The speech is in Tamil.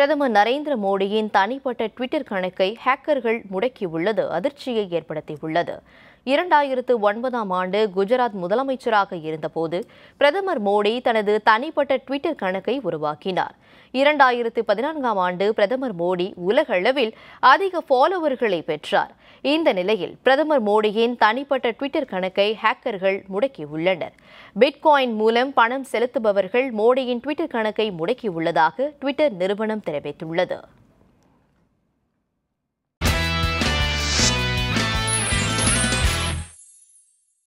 பிரதமர் நரேந்திர மோடியின் தனிப்பட்ட ட்விட்டர் கணக்கை ஹேக்கர்கள் முடக்கியுள்ளது அதிர்ச்சியை ஏற்படுத்தியுள்ளது இரண்டாயிரத்து ஒன்பதாம் ஆண்டு குஜராத் முதலமைச்சராக இருந்தபோது பிரதமர் மோடி தனது தனிப்பட்ட ட்விட்டர் கணக்கை உருவாக்கினார் இரண்டாயிரத்து பதினான்காம் ஆண்டு பிரதமர் மோடி உலகளவில் அதிக ஃபாலோவர்களை பெற்றார் இந்த நிலையில் பிரதமர் மோடியின் தனிப்பட்ட ட்விட்டர் கணக்கை ஹேக்கர்கள் முடக்கியுள்ளனர் பிட்காயின் மூலம் பணம் செலுத்துபவர்கள் மோடியின் ட்விட்டர் கணக்கை முடக்கியுள்ளதாக ட்விட்டர் நிறுவனம் தெரிவித்துள்ளது